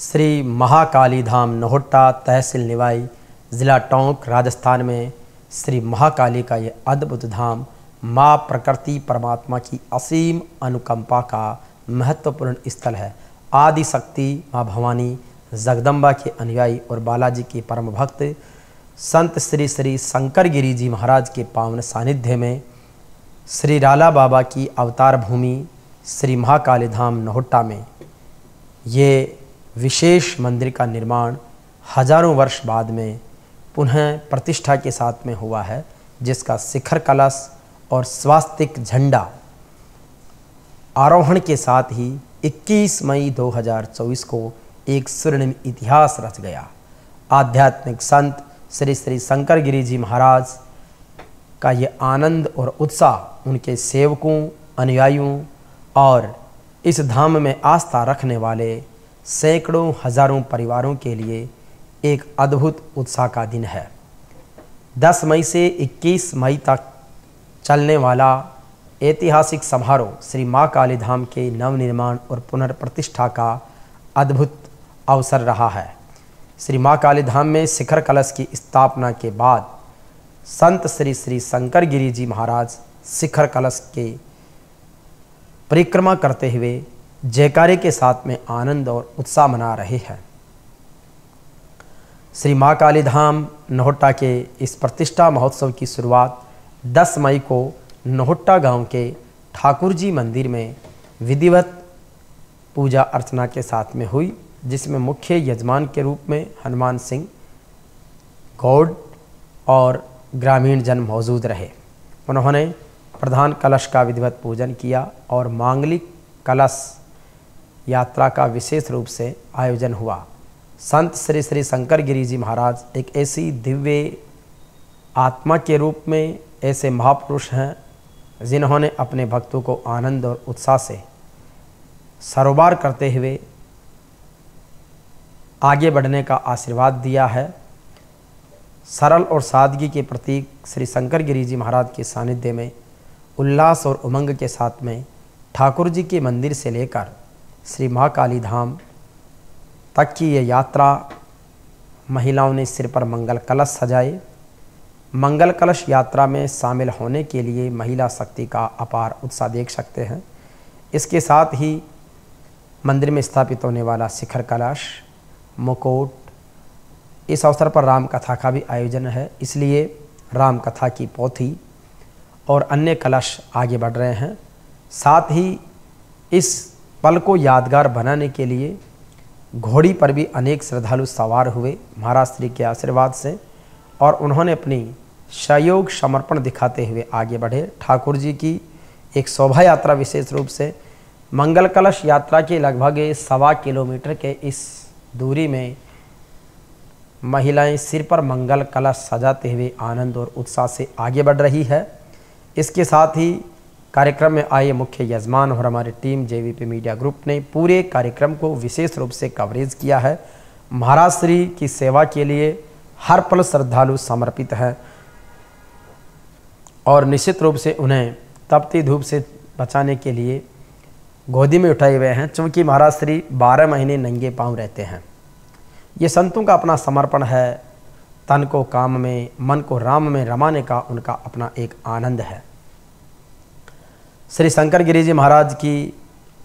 श्री महाकाली धाम नहोटा तहसील निवाई ज़िला टोंक राजस्थान में श्री महाकाली का ये अद्भुत धाम माँ प्रकृति परमात्मा की असीम अनुकंपा का महत्वपूर्ण स्थल है आदि शक्ति माँ भवानी जगदम्बा के अनुयायी और बालाजी के परम भक्त संत श्री श्री शंकर गिरी जी महाराज के पावन सानिध्य में श्री राला बाबा की अवतार भूमि श्री महाकाली धाम नहोटा में ये विशेष मंदिर का निर्माण हजारों वर्ष बाद में पुनः प्रतिष्ठा के साथ में हुआ है जिसका शिखर कलश और स्वास्तिक झंडा आरोहण के साथ ही 21 मई 2024 को एक स्वर्णिम इतिहास रच गया आध्यात्मिक संत श्री श्री शंकर गिरी जी महाराज का ये आनंद और उत्साह उनके सेवकों अनुयायियों और इस धाम में आस्था रखने वाले सैकड़ों हज़ारों परिवारों के लिए एक अद्भुत उत्साह का दिन है 10 मई से 21 मई तक चलने वाला ऐतिहासिक समारोह श्री माँ काली धाम के नवनिर्माण और पुनर्प्रतिष्ठा का अद्भुत अवसर रहा है श्री माँ काली धाम में शिखर कलश की स्थापना के बाद संत श्री श्री शंकर गिरी जी महाराज शिखर कलश के परिक्रमा करते हुए जयकारे के साथ में आनंद और उत्साह मना रहे हैं श्री माँ काली धाम नोहट्टा के इस प्रतिष्ठा महोत्सव की शुरुआत 10 मई को नोहट्टा गांव के ठाकुर जी मंदिर में विधिवत पूजा अर्चना के साथ में हुई जिसमें मुख्य यजमान के रूप में हनुमान सिंह गौड और ग्रामीण जन मौजूद रहे उन्होंने प्रधान कलश का विधिवत पूजन किया और मांगलिक कलश यात्रा का विशेष रूप से आयोजन हुआ संत श्री श्री शंकर गिरी जी महाराज एक ऐसी दिव्य आत्मा के रूप में ऐसे महापुरुष हैं जिन्होंने अपने भक्तों को आनंद और उत्साह से सरोबार करते हुए आगे बढ़ने का आशीर्वाद दिया है सरल और सादगी के प्रतीक श्री शंकर गिरी जी महाराज के सानिध्य में उल्लास और उमंग के साथ में ठाकुर जी के मंदिर से लेकर श्री महाकाली धाम तक की ये यात्रा महिलाओं ने सिर पर मंगल कलश सजाए मंगल कलश यात्रा में शामिल होने के लिए महिला शक्ति का अपार उत्साह देख सकते हैं इसके साथ ही मंदिर में स्थापित होने वाला शिखर कलश मुकोट इस अवसर पर राम कथा का भी आयोजन है इसलिए राम कथा की पोथी और अन्य कलश आगे बढ़ रहे हैं साथ ही इस पल को यादगार बनाने के लिए घोड़ी पर भी अनेक श्रद्धालु सवार हुए महाराज श्री के आशीर्वाद से और उन्होंने अपनी सहयोग समर्पण दिखाते हुए आगे बढ़े ठाकुर जी की एक शोभा यात्रा विशेष रूप से मंगल कलश यात्रा के लगभग सवा किलोमीटर के इस दूरी में महिलाएं सिर पर मंगल कलश सजाते हुए आनंद और उत्साह से आगे बढ़ रही है इसके साथ ही कार्यक्रम में आए मुख्य यजमान और हमारी टीम जेवीपी मीडिया ग्रुप ने पूरे कार्यक्रम को विशेष रूप से कवरेज किया है महाराज श्री की सेवा के लिए हर पल श्रद्धालु समर्पित हैं और निश्चित रूप से उन्हें तपती धूप से बचाने के लिए गोदी में उठाए हुए हैं चूँकि महाराज श्री बारह महीने नंगे पाँव रहते हैं ये संतों का अपना समर्पण है तन को काम में मन को राम में रमाने का उनका अपना एक आनंद है श्री शंकर गिरी जी महाराज की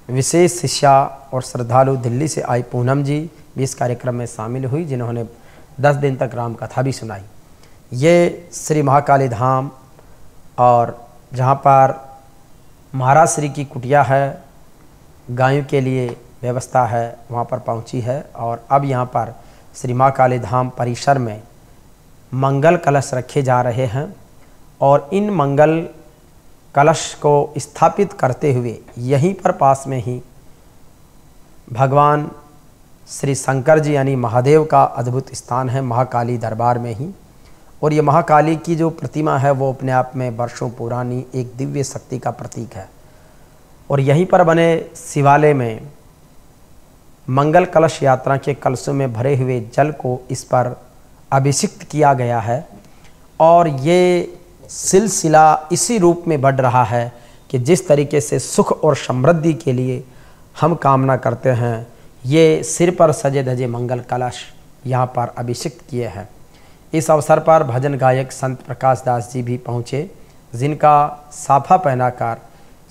विशेष शिष्या और श्रद्धालु दिल्ली से आई पूनम जी भी इस कार्यक्रम में शामिल हुई जिन्होंने दस दिन तक राम कथा भी सुनाई ये श्री महाकाली धाम और जहाँ पर महाराज श्री की कुटिया है गायों के लिए व्यवस्था है वहाँ पर पहुँची है और अब यहाँ पर श्री माँ काली धाम परिसर में मंगल कलश रखे जा रहे हैं और इन मंगल कलश को स्थापित करते हुए यहीं पर पास में ही भगवान श्री शंकर जी यानी महादेव का अद्भुत स्थान है महाकाली दरबार में ही और ये महाकाली की जो प्रतिमा है वो अपने आप में वर्षों पुरानी एक दिव्य शक्ति का प्रतीक है और यहीं पर बने शिवालय में मंगल कलश यात्रा के कलशों में भरे हुए जल को इस पर अभिषिक्त किया गया है और ये सिलसिला इसी रूप में बढ़ रहा है कि जिस तरीके से सुख और समृद्धि के लिए हम कामना करते हैं ये सिर पर सजे धजे मंगल कलश यहाँ पर अभिषिक्त किए हैं इस अवसर पर भजन गायक संत प्रकाश दास जी भी पहुँचे जिनका साफा पहनाकर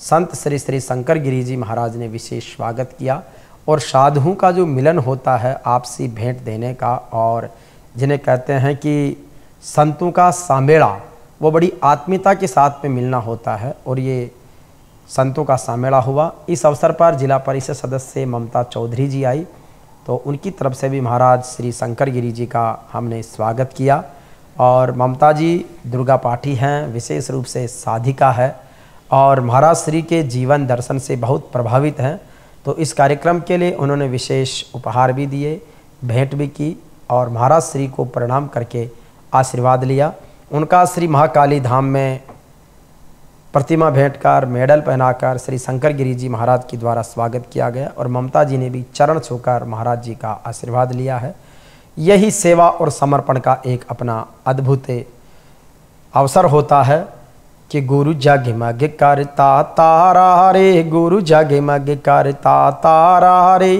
संत श्री श्री शंकर गिरी जी महाराज ने विशेष स्वागत किया और साधुओं का जो मिलन होता है आपसी भेंट देने का और जिन्हें कहते हैं कि संतों का सामेड़ा वो बड़ी आत्मीयता के साथ में मिलना होता है और ये संतों का सामेड़ा हुआ इस अवसर पर जिला परिषद सदस्य ममता चौधरी जी आई तो उनकी तरफ से भी महाराज श्री शंकर गिरी जी का हमने स्वागत किया और ममता जी दुर्गा पाठी हैं विशेष रूप से साधिका है और महाराज श्री के जीवन दर्शन से बहुत प्रभावित हैं तो इस कार्यक्रम के लिए उन्होंने विशेष उपहार भी दिए भेंट भी की और महाराज श्री को प्रणाम करके आशीर्वाद लिया उनका श्री महाकाली धाम में प्रतिमा भेंट कर मेडल पहनाकर श्री शंकर गिरी जी महाराज के द्वारा स्वागत किया गया और ममता जी ने भी चरण छूकर महाराज जी का आशीर्वाद लिया है यही सेवा और समर्पण का एक अपना अद्भुत अवसर होता है कि गुरु जग मग करता तारा रे गुरु जग मग करता तारा रे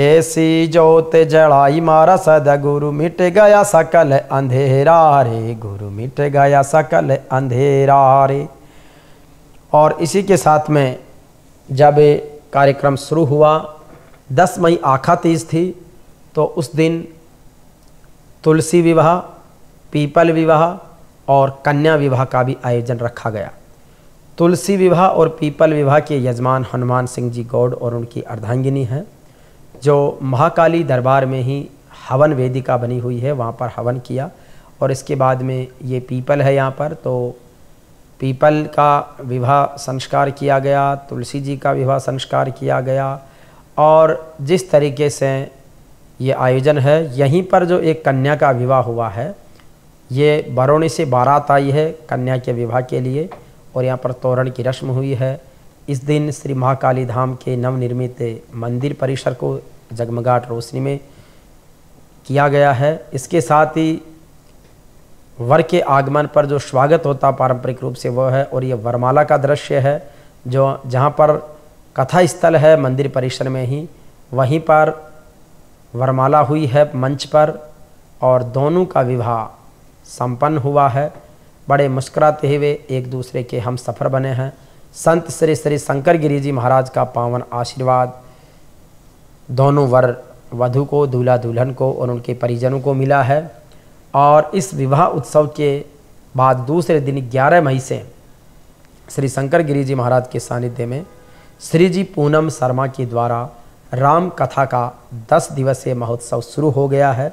ऐसी जोत जड़ाई मारा गुरु मिट गया सकल अंधेरा रे गुरु मिट गया सकल अंधेरा रे और इसी के साथ में जब कार्यक्रम शुरू हुआ दस मई आखा तीज थी तो उस दिन तुलसी विवाह पीपल विवाह और कन्या विवाह का भी आयोजन रखा गया तुलसी विवाह और पीपल विवाह के यजमान हनुमान सिंह जी गौड़ और उनकी अर्धांगिनी हैं जो महाकाली दरबार में ही हवन वेदिका बनी हुई है वहाँ पर हवन किया और इसके बाद में ये पीपल है यहाँ पर तो पीपल का विवाह संस्कार किया गया तुलसी जी का विवाह संस्कार किया गया और जिस तरीके से ये आयोजन है यहीं पर जो एक कन्या का विवाह हुआ है ये बरौनी से बारात आई है कन्या के विवाह के लिए और यहाँ पर तोरण की रस्म हुई है इस दिन श्री महाकाली धाम के नवनिर्मित मंदिर परिसर को जगमगाट रोशनी में किया गया है इसके साथ ही वर के आगमन पर जो स्वागत होता पारंपरिक रूप से वह है और ये वरमाला का दृश्य है जो जहाँ पर कथा स्थल है मंदिर परिसर में ही वहीं पर वरमाला हुई है मंच पर और दोनों का विवाह संपन्न हुआ है बड़े मुस्कुराते हुए एक दूसरे के हम सफ़र बने हैं संत श्री श्री शंकर गिरी जी महाराज का पावन आशीर्वाद दोनों वर वधु को दूल्हा दुल्हन को और उनके परिजनों को मिला है और इस विवाह उत्सव के बाद दूसरे दिन 11 मई से श्री शंकर गिरी जी महाराज के सानिध्य में श्री जी पूनम शर्मा के द्वारा राम कथा का 10 दिवसीय महोत्सव शुरू हो गया है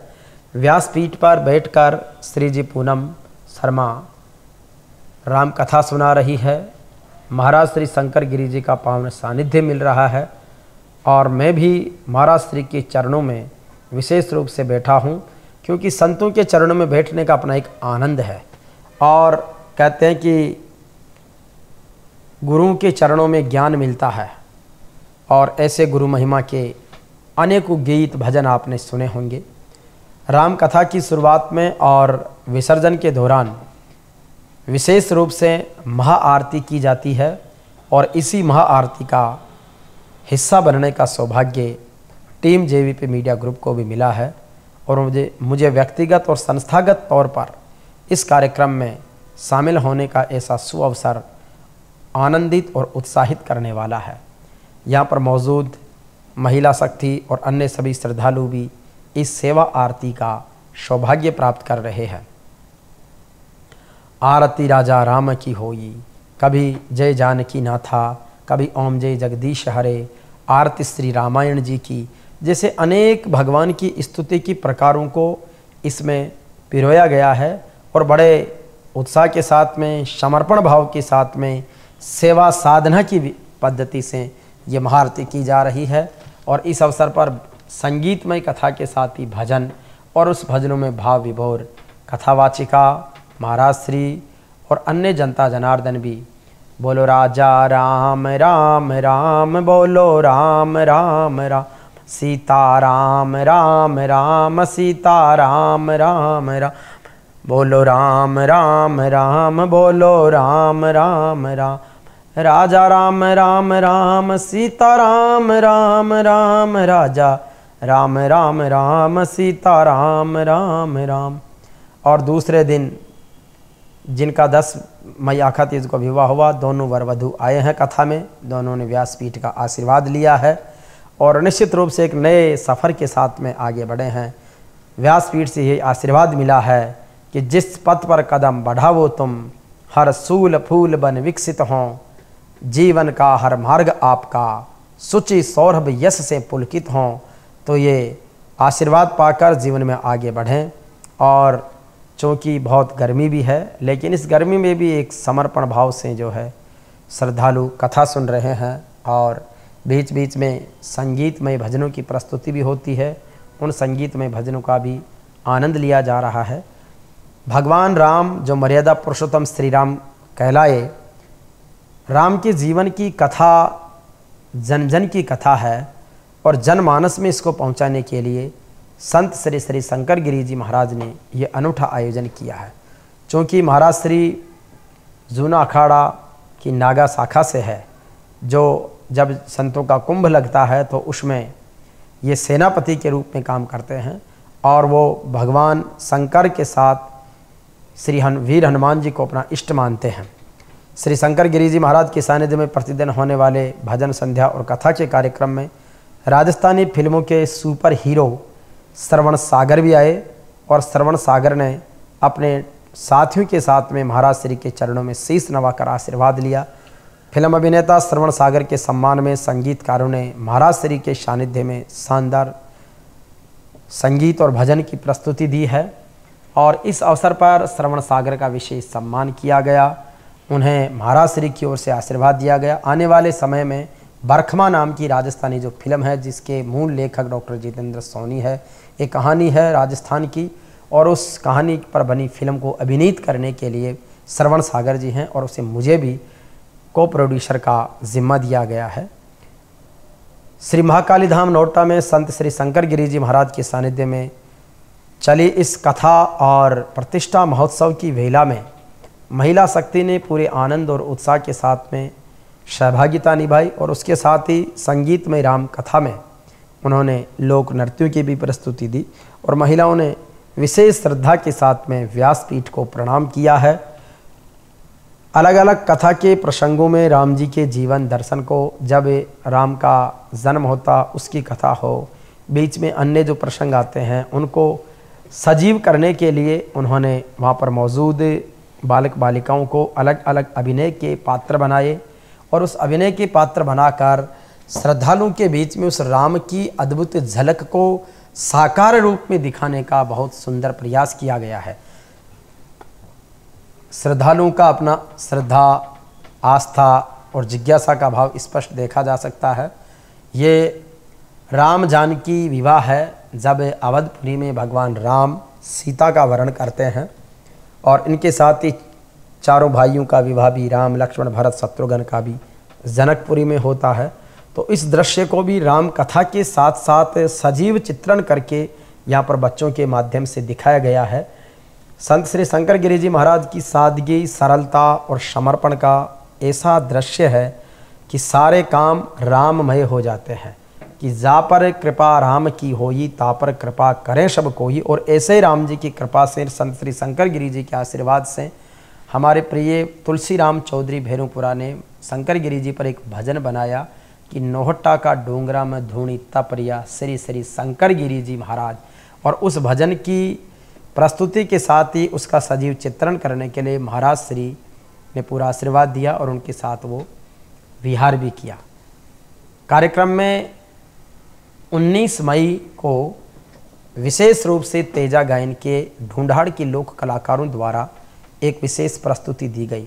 व्यासपीठ पर बैठकर श्री जी पूनम शर्मा राम कथा सुना रही है महाराज श्री शंकर गिरी जी का पावन सानिध्य मिल रहा है और मैं भी महाराज श्री के चरणों में विशेष रूप से बैठा हूँ क्योंकि संतों के चरणों में बैठने का अपना एक आनंद है और कहते हैं कि गुरुओं के चरणों में ज्ञान मिलता है और ऐसे गुरु महिमा के अनेकों गीत भजन आपने सुने होंगे राम कथा की शुरुआत में और विसर्जन के दौरान विशेष रूप से महाआरती की जाती है और इसी महाआरती का हिस्सा बनने का सौभाग्य टीम जे मीडिया ग्रुप को भी मिला है और मुझे मुझे व्यक्तिगत और संस्थागत तौर पर इस कार्यक्रम में शामिल होने का ऐसा सुअवसर आनंदित और उत्साहित करने वाला है यहाँ पर मौजूद महिला शक्ति और अन्य सभी श्रद्धालु भी इस सेवा आरती का सौभाग्य प्राप्त कर रहे हैं आरती राजा राम की होई कभी जय जानकी नाथा कभी ओम जय जगदीश हरे आरती श्री रामायण जी की जैसे अनेक भगवान की स्तुति की प्रकारों को इसमें पिरोया गया है और बड़े उत्साह के साथ में समर्पण भाव के साथ में सेवा साधना की पद्धति से ये महारती की जा रही है और इस अवसर पर संगीतमय कथा के साथ ही भजन और उस भजनों में भाव विभोर कथावाचिका महाराज श्री और अन्य जनता जनार्दन भी बोलो राजा राम राम राम बोलो राम राम राम सीता राम राम राम सीता राम राम राम बोलो राम राम राम बोलो राम राम राम राजा राम राम राम सीता राम राम राम राजा राम राम राम सीता राम राम राम और दूसरे दिन जिनका दस मई आखा तीज को विवाह हुआ दोनों वर वधु आए हैं कथा में दोनों ने व्यासपीठ का आशीर्वाद लिया है और निश्चित रूप से एक नए सफ़र के साथ में आगे बढ़े हैं व्यासपीठ से यही आशीर्वाद मिला है कि जिस पथ पर कदम बढ़ाओ तुम हर सूल फूल बन विकसित हों जीवन का हर मार्ग आपका सुचि सौरभ यश से पुलकित हों तो ये आशीर्वाद पाकर जीवन में आगे बढ़ें और चूँकि बहुत गर्मी भी है लेकिन इस गर्मी में भी एक समर्पण भाव से जो है श्रद्धालु कथा सुन रहे हैं और बीच बीच में संगीतमय भजनों की प्रस्तुति भी होती है उन संगीतमय भजनों का भी आनंद लिया जा रहा है भगवान राम जो मर्यादा पुरुषोत्तम श्री राम कहलाए राम के जीवन की कथा जन जन की कथा है और जनमानस में इसको पहुंचाने के लिए संत श्री श्री शंकर गिरी जी महाराज ने ये अनूठा आयोजन किया है चूँकि महाराज श्री जूना अखाड़ा की नागा शाखा से है जो जब संतों का कुंभ लगता है तो उसमें ये सेनापति के रूप में काम करते हैं और वो भगवान शंकर के साथ श्री हन वीर हनुमान जी को अपना इष्ट मानते हैं श्री शंकर गिरी जी महाराज के सानिध्य में प्रतिदिन होने वाले भजन संध्या और कथा के कार्यक्रम में राजस्थानी फिल्मों के सुपर हीरो श्रवण सागर भी आए और श्रवण सागर ने अपने साथियों के साथ में महाराज श्री के चरणों में शीश नवाकर आशीर्वाद लिया फिल्म अभिनेता श्रवण सागर के सम्मान में संगीतकारों ने महाराज श्री के सानिध्य में शानदार संगीत और भजन की प्रस्तुति दी है और इस अवसर पर श्रवण सागर का विशेष सम्मान किया गया उन्हें महाराज श्री की ओर से आशीर्वाद दिया गया आने वाले समय में बरखमा नाम की राजस्थानी जो फिल्म है जिसके मूल लेखक डॉक्टर जितेंद्र सोनी है ये कहानी है राजस्थान की और उस कहानी पर बनी फिल्म को अभिनीत करने के लिए श्रवण सागर जी हैं और उसे मुझे भी को प्रोड्यूसर का जिम्मा दिया गया है श्री महाकाली धाम नोटा में संत श्री शंकर गिरी जी महाराज के सानिध्य में चली इस कथा और प्रतिष्ठा महोत्सव की वेला में महिला शक्ति ने पूरे आनंद और उत्साह के साथ में सहभागिता निभाई और उसके साथ ही में राम कथा में उन्होंने लोक नृत्यों की भी प्रस्तुति दी और महिलाओं ने विशेष श्रद्धा के साथ में व्यासपीठ को प्रणाम किया है अलग अलग कथा के प्रसंगों में राम जी के जीवन दर्शन को जब राम का जन्म होता उसकी कथा हो बीच में अन्य जो प्रसंग आते हैं उनको सजीव करने के लिए उन्होंने वहाँ पर मौजूद बालक बालिकाओं को अलग अलग अभिनय के पात्र बनाए और उस अभिनय के पात्र बनाकर श्रद्धालुओं के बीच में उस राम की अद्भुत झलक को साकार रूप में दिखाने का बहुत सुंदर प्रयास किया गया है श्रद्धालुओं का अपना श्रद्धा आस्था और जिज्ञासा का भाव स्पष्ट देखा जा सकता है ये राम जानकी विवाह है जब अवधपुरी में भगवान राम सीता का वर्ण करते हैं और इनके साथ ही चारों भाइयों का विवाह भी राम लक्ष्मण भरत शत्रुघ्न का भी जनकपुरी में होता है तो इस दृश्य को भी राम कथा के साथ साथ सजीव चित्रण करके यहाँ पर बच्चों के माध्यम से दिखाया गया है संत श्री शंकर गिरी जी महाराज की सादगी सरलता और समर्पण का ऐसा दृश्य है कि सारे काम राममय हो जाते हैं कि जा पर कृपा राम की होई ता पर कृपा करें सब कोई और ऐसे राम जी की कृपा से संत श्री शंकर गिरी जी के आशीर्वाद से हमारे प्रिय तुलसीराम चौधरी भैरूपुरा ने शंकर गिरी जी पर एक भजन बनाया कि नोहट्टा का डोंगरा में धूणी तपरिया श्री श्री शंकर गिरी जी महाराज और उस भजन की प्रस्तुति के साथ ही उसका सजीव चित्रण करने के लिए महाराज श्री ने पूरा आशीर्वाद दिया और उनके साथ वो विहार भी किया कार्यक्रम में 19 मई को विशेष रूप से तेजा गायन के ढूंढाड़ के लोक कलाकारों द्वारा एक विशेष प्रस्तुति दी गई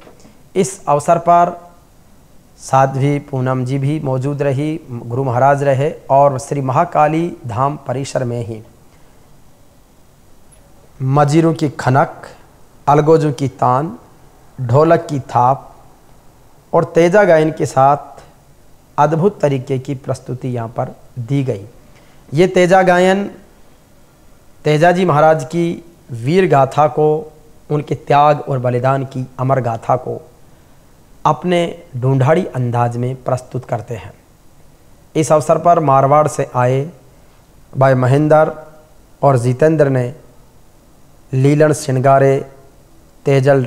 इस अवसर पर साध्वी पूनम जी भी मौजूद रही गुरु महाराज रहे और श्री महाकाली धाम परिसर में ही मजीरों की खनक अलगोजों की तान ढोलक की थाप और तेजा गायन के साथ अद्भुत तरीके की प्रस्तुति यहाँ पर दी गई ये तेजा गायन तेजा जी महाराज की वीर गाथा को उनके त्याग और बलिदान की अमर गाथा को अपने ढूंढाड़ी अंदाज में प्रस्तुत करते हैं इस अवसर पर मारवाड़ से आए भाई महेंद्र और जितेंद्र ने लीलन शिनगारे तेजल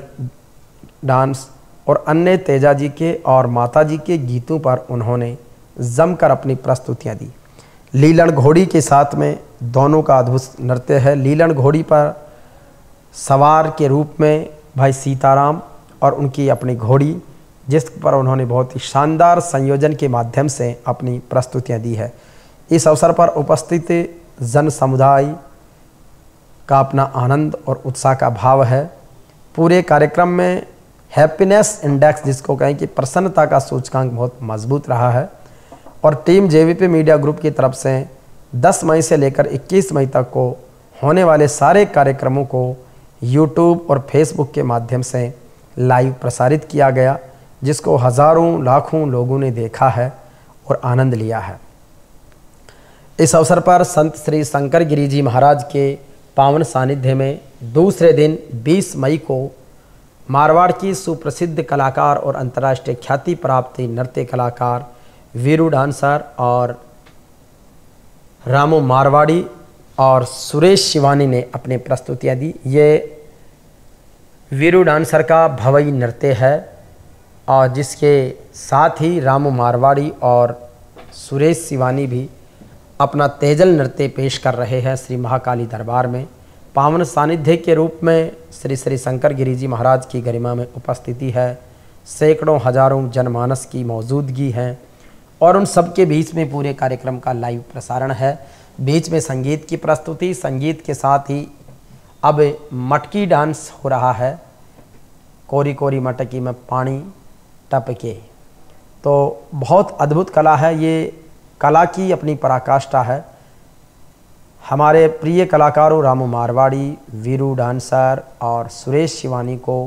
डांस और अन्य तेजा जी के और माता जी के गीतों पर उन्होंने जमकर अपनी प्रस्तुतियाँ दी लीलन घोड़ी के साथ में दोनों का अद्भुत नृत्य है लीलन घोड़ी पर सवार के रूप में भाई सीताराम और उनकी अपनी घोड़ी जिस पर उन्होंने बहुत ही शानदार संयोजन के माध्यम से अपनी प्रस्तुतियाँ दी है इस अवसर पर उपस्थित जन समुदाय का अपना आनंद और उत्साह का भाव है पूरे कार्यक्रम में हैप्पीनेस इंडेक्स जिसको कहें कि प्रसन्नता का सूचकांक बहुत मजबूत रहा है और टीम जेवीपी मीडिया ग्रुप की तरफ से 10 मई से लेकर 21 मई तक को होने वाले सारे कार्यक्रमों को यूट्यूब और फेसबुक के माध्यम से लाइव प्रसारित किया गया जिसको हज़ारों लाखों लोगों ने देखा है और आनंद लिया है इस अवसर पर संत श्री शंकर गिरी जी महाराज के पावन सानिध्य में दूसरे दिन 20 मई को मारवाड़ की सुप्रसिद्ध कलाकार और अंतर्राष्ट्रीय ख्याति प्राप्त नृत्य कलाकार वीरू डांसर और रामू मारवाड़ी और सुरेश शिवानी ने अपने प्रस्तुतियाँ दी ये वीरू डांसर का भवई नृत्य है और जिसके साथ ही रामू मारवाड़ी और सुरेश शिवानी भी अपना तेजल नृत्य पेश कर रहे हैं श्री महाकाली दरबार में पावन सानिध्य के रूप में श्री श्री शंकर गिरी जी महाराज की गरिमा में उपस्थिति है सैकड़ों हजारों जनमानस की मौजूदगी है और उन सबके बीच में पूरे कार्यक्रम का लाइव प्रसारण है बीच में संगीत की प्रस्तुति संगीत के साथ ही अब मटकी डांस हो रहा है कोरी कोरी मटकी में पानी टपके तो बहुत अद्भुत कला है ये कला की अपनी पराकाष्ठा है हमारे प्रिय कलाकारों रामू मारवाड़ी वीरू डांसर और सुरेश शिवानी को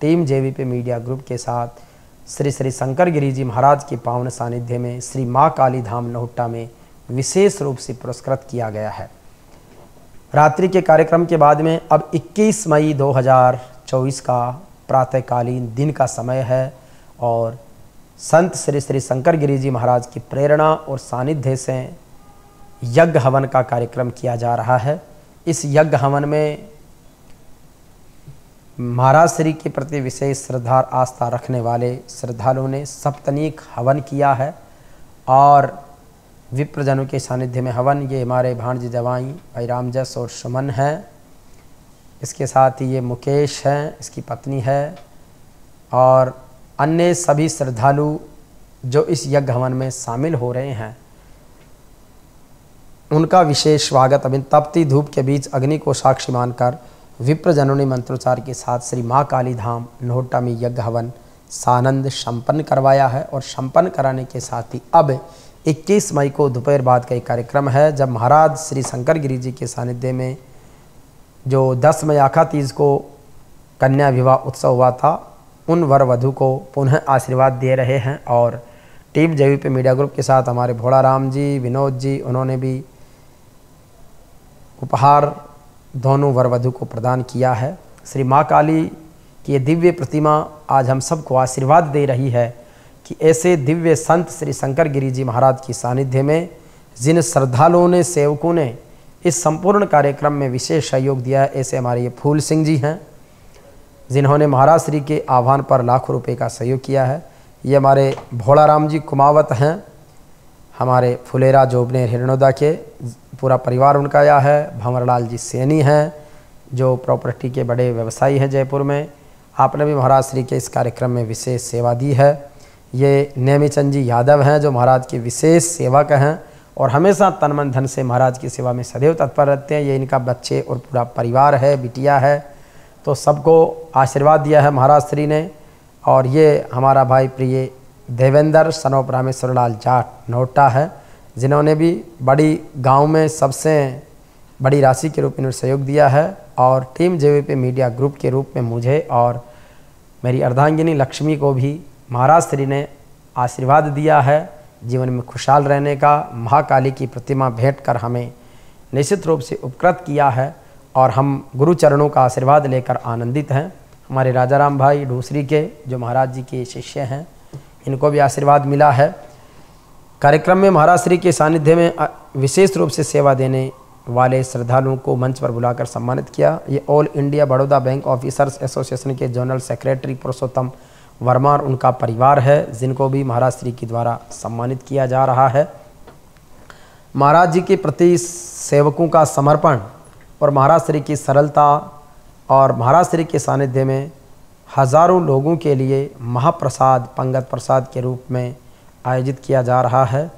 टीम जेवीपी मीडिया ग्रुप के साथ श्री श्री शंकर गिरी जी महाराज के पावन सानिध्य में श्री माँ काली धाम नहुट्टा में विशेष रूप से पुरस्कृत किया गया है रात्रि के कार्यक्रम के बाद में अब 21 मई 2024 का प्रातःकालीन दिन का समय है और संत श्री श्री शंकर गिरी जी महाराज की प्रेरणा और सानिध्य से यज्ञ हवन का कार्यक्रम किया जा रहा है इस यज्ञ हवन में महाराज श्री के प्रति विशेष श्रद्धा आस्था रखने वाले श्रद्धालुओं ने सप्तनीक हवन किया है और विप्रजनों के सानिध्य में हवन ये हमारे भाणजी जवाई भाई रामजस और सुमन है इसके साथ ही ये मुकेश हैं इसकी पत्नी है और अन्य सभी श्रद्धालु जो इस यज्ञ हवन में शामिल हो रहे हैं उनका विशेष स्वागत अभी तपती धूप के बीच अग्नि को साक्षी मानकर विप्रजनों ने मंत्रोच्चार के साथ श्री माँ काली धाम नोहटा में यज्ञ हवन सानंद संपन्न करवाया है और संपन्न कराने के साथ ही अब 21 मई को दोपहर बाद का एक कार्यक्रम है जब महाराज श्री शंकर गिरी जी के सानिध्य में जो 10 मई आखा तीज को कन्या विवाह उत्सव हुआ था उन वर वधु को पुनः आशीर्वाद दे रहे हैं और टीम जेवीपी मीडिया ग्रुप के साथ हमारे भोला राम जी विनोद जी उन्होंने भी उपहार दोनों वर वधु को प्रदान किया है श्री माँ काली की ये दिव्य प्रतिमा आज हम सबको आशीर्वाद दे रही है कि ऐसे दिव्य संत श्री शंकर गिरी जी महाराज की सानिध्य में जिन श्रद्धालुओं ने सेवकों ने इस संपूर्ण कार्यक्रम में विशेष सहयोग दिया है ऐसे हमारे ये फूल सिंह जी हैं जिन्होंने महाराज श्री के आह्वान पर लाखों रुपए का सहयोग किया है ये हमारे भोलाराम जी कुमावत हैं हमारे फुलेरा जोबनेर हिरणोदा के पूरा परिवार उनका यह है भंवरलाल जी सैनी हैं जो प्रॉपर्टी के बड़े व्यवसायी हैं जयपुर में आपने भी महाराज श्री के इस कार्यक्रम में विशेष सेवा दी है ये नेमीचंद जी यादव हैं जो महाराज के विशेष सेवक हैं और हमेशा तन मन धन से महाराज की सेवा में सदैव तत्पर रहते हैं ये इनका बच्चे और पूरा परिवार है बिटिया है तो सबको आशीर्वाद दिया है महाराज श्री ने और ये हमारा भाई प्रिय देवेंद्र सनोप रामेश्वर लाल जाट नोटा है जिन्होंने भी बड़ी गांव में सबसे बड़ी राशि के रूप में सहयोग दिया है और टीम जेवीपी मीडिया ग्रुप के रूप में मुझे और मेरी अर्धांगिनी लक्ष्मी को भी महाराज श्री ने आशीर्वाद दिया है जीवन में खुशहाल रहने का महाकाली की प्रतिमा भेंट कर हमें निश्चित रूप से उपकृत किया है और हम गुरु चरणों का आशीर्वाद लेकर आनंदित हैं हमारे राजा राम भाई ढूसरी के जो महाराज जी के शिष्य हैं इनको भी आशीर्वाद मिला है कार्यक्रम में महाराज श्री के सानिध्य में विशेष रूप से सेवा देने वाले श्रद्धालुओं को मंच पर बुलाकर सम्मानित किया ये all India Baroda bank officers association के जनरल सेक्रेटरी पुरुषोत्तम वर्मा और उनका परिवार है जिनको भी महाराज श्री के द्वारा सम्मानित किया जा रहा है महाराज जी के प्रति सेवकों का समर्पण और महाराज श्री की सरलता और महाराज श्री के सानिध्य में हज़ारों लोगों के लिए महाप्रसाद पंगत प्रसाद के रूप में आयोजित किया जा रहा है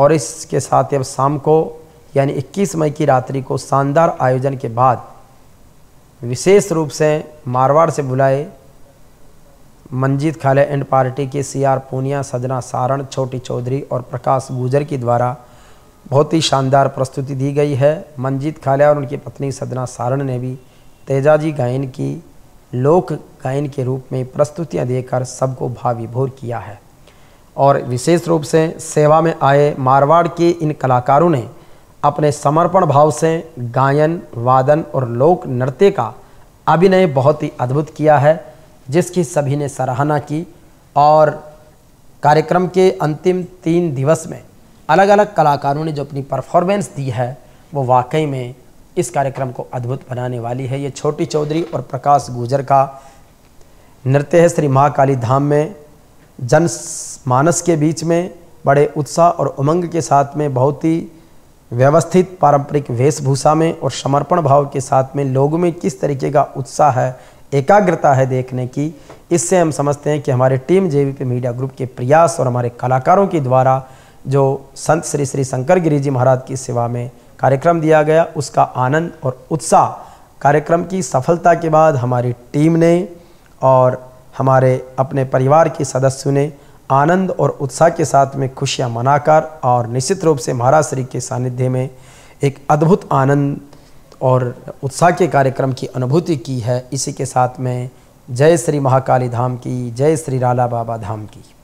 और इसके साथ अब शाम को यानी 21 मई की रात्रि को शानदार आयोजन के बाद विशेष रूप से मारवाड़ से बुलाए मंजीत खाले एंड पार्टी के सी आर पूनिया सजना सारण छोटी चौधरी और प्रकाश गुजर की द्वारा बहुत ही शानदार प्रस्तुति दी गई है मंजीत खाले और उनकी पत्नी सजना सारण ने भी तेजाजी गायन की लोक गायन के रूप में प्रस्तुतियां देकर सबको भाविभोर किया है और विशेष रूप से सेवा में आए मारवाड़ के इन कलाकारों ने अपने समर्पण भाव से गायन वादन और लोक नृत्य का अभिनय बहुत ही अद्भुत किया है जिसकी सभी ने सराहना की और कार्यक्रम के अंतिम तीन दिवस में अलग अलग कलाकारों ने जो अपनी परफॉर्मेंस दी है वो वाकई में इस कार्यक्रम को अद्भुत बनाने वाली है ये छोटी चौधरी और प्रकाश गुजर का नृत्य है श्री महाकाली धाम में जन मानस के बीच में बड़े उत्साह और उमंग के साथ में बहुत ही व्यवस्थित पारंपरिक वेशभूषा में और समर्पण भाव के साथ में लोगों में किस तरीके का उत्साह है एकाग्रता है देखने की इससे हम समझते हैं कि हमारे टीम जेवीपी मीडिया ग्रुप के प्रयास और हमारे कलाकारों के द्वारा जो संत श्री श्री शंकर गिरी जी महाराज की सेवा में कार्यक्रम दिया गया उसका आनंद और उत्साह कार्यक्रम की सफलता के बाद हमारी टीम ने और हमारे अपने परिवार के सदस्यों ने आनंद और उत्साह के साथ में खुशियां मनाकर और निश्चित रूप से महाराज श्री के सानिध्य में एक अद्भुत आनंद और उत्साह के कार्यक्रम की अनुभूति की है इसी के साथ में जय श्री महाकाली धाम की जय श्री राला बाबा धाम की